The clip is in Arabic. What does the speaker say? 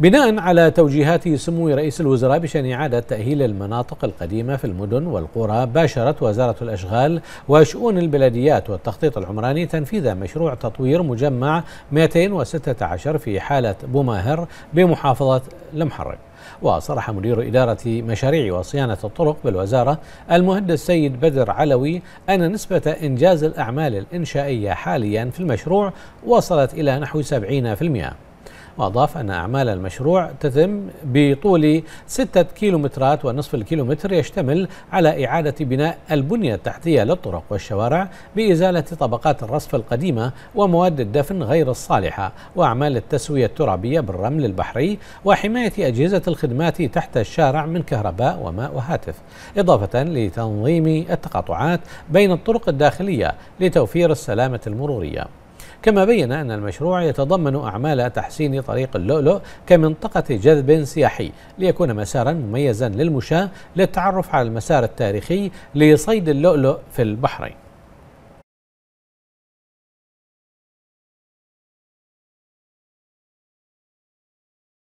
بناء على توجيهات سمو رئيس الوزراء بشأن إعادة تأهيل المناطق القديمة في المدن والقرى باشرت وزارة الأشغال وشؤون البلديات والتخطيط العمراني تنفيذ مشروع تطوير مجمع 216 في حالة بوماهر بمحافظة المحرق وصرح مدير إدارة مشاريع وصيانة الطرق بالوزارة المهندس سيد بدر علوي أن نسبة إنجاز الأعمال الإنشائية حاليا في المشروع وصلت إلى نحو 70% وأضاف أن أعمال المشروع تتم بطول ستة كيلومترات ونصف الكيلومتر يشتمل على إعادة بناء البنية التحتية للطرق والشوارع بإزالة طبقات الرصف القديمة ومواد الدفن غير الصالحة وأعمال التسوية الترابية بالرمل البحري وحماية أجهزة الخدمات تحت الشارع من كهرباء وماء وهاتف إضافة لتنظيم التقاطعات بين الطرق الداخلية لتوفير السلامة المرورية كما بين أن المشروع يتضمن أعمال تحسين طريق اللؤلؤ كمنطقة جذب سياحي ليكون مسارا مميزا للمشاة للتعرف على المسار التاريخي لصيد اللؤلؤ في البحرين